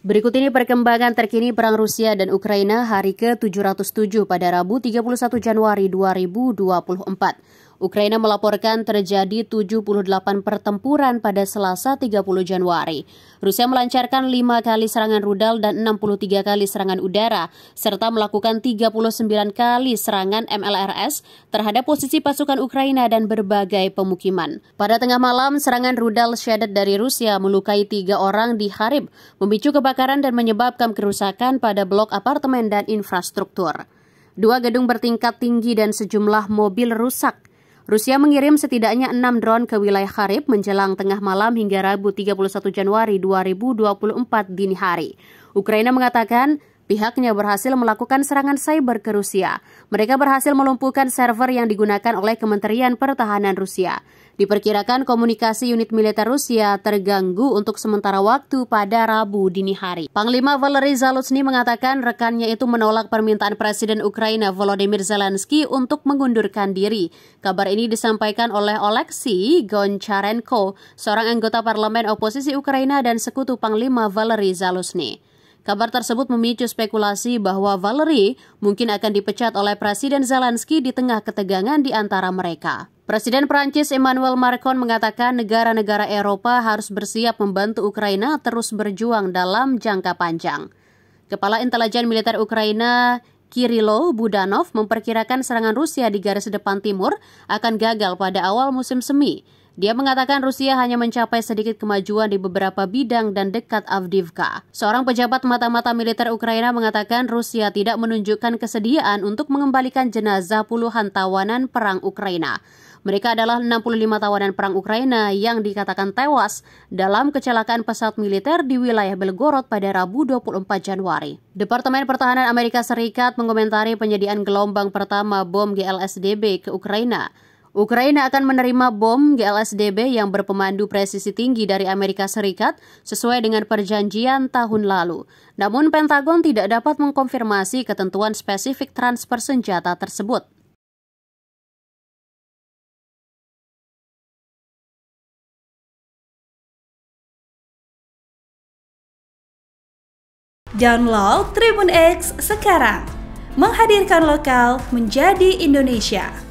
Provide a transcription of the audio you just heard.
Berikut ini perkembangan terkini perang Rusia dan Ukraina hari ke-707 pada Rabu 31 Januari 2024. Ukraina melaporkan terjadi 78 pertempuran pada Selasa 30 Januari. Rusia melancarkan 5 kali serangan rudal dan 63 kali serangan udara, serta melakukan 39 kali serangan MLRS terhadap posisi pasukan Ukraina dan berbagai pemukiman. Pada tengah malam, serangan rudal Shadet dari Rusia melukai tiga orang di Harib, memicu kebakaran dan menyebabkan kerusakan pada blok apartemen dan infrastruktur. Dua gedung bertingkat tinggi dan sejumlah mobil rusak Rusia mengirim setidaknya enam drone ke wilayah Kharib menjelang tengah malam hingga Rabu 31 Januari 2024 dini hari. Ukraina mengatakan Pihaknya berhasil melakukan serangan cyber ke Rusia. Mereka berhasil melumpuhkan server yang digunakan oleh Kementerian Pertahanan Rusia. Diperkirakan komunikasi unit militer Rusia terganggu untuk sementara waktu pada Rabu dini hari. Panglima Valery Zaluzny mengatakan rekannya itu menolak permintaan Presiden Ukraina Volodymyr Zelensky untuk mengundurkan diri. Kabar ini disampaikan oleh Oleksiy Goncharenko, seorang anggota parlemen oposisi Ukraina dan sekutu Panglima Valery Zaluzny. Kabar tersebut memicu spekulasi bahwa Valery mungkin akan dipecat oleh Presiden Zelensky di tengah ketegangan di antara mereka. Presiden Prancis Emmanuel Macron mengatakan negara-negara Eropa harus bersiap membantu Ukraina terus berjuang dalam jangka panjang. Kepala Intelijen Militer Ukraina Kirilo Budanov memperkirakan serangan Rusia di garis depan timur akan gagal pada awal musim semi dia mengatakan Rusia hanya mencapai sedikit kemajuan di beberapa bidang dan dekat Avdivka. Seorang pejabat mata-mata militer Ukraina mengatakan Rusia tidak menunjukkan kesediaan untuk mengembalikan jenazah puluhan tawanan perang Ukraina. Mereka adalah 65 tawanan perang Ukraina yang dikatakan tewas dalam kecelakaan pesawat militer di wilayah Belgorod pada Rabu 24 Januari. Departemen Pertahanan Amerika Serikat mengomentari penyediaan gelombang pertama bom GLSDB ke Ukraina. Ukraina akan menerima bom GLSDB yang berpemandu presisi tinggi dari Amerika Serikat sesuai dengan perjanjian tahun lalu. Namun Pentagon tidak dapat mengkonfirmasi ketentuan spesifik transfer senjata tersebut. Download Tribun X sekarang. Menghadirkan lokal menjadi Indonesia.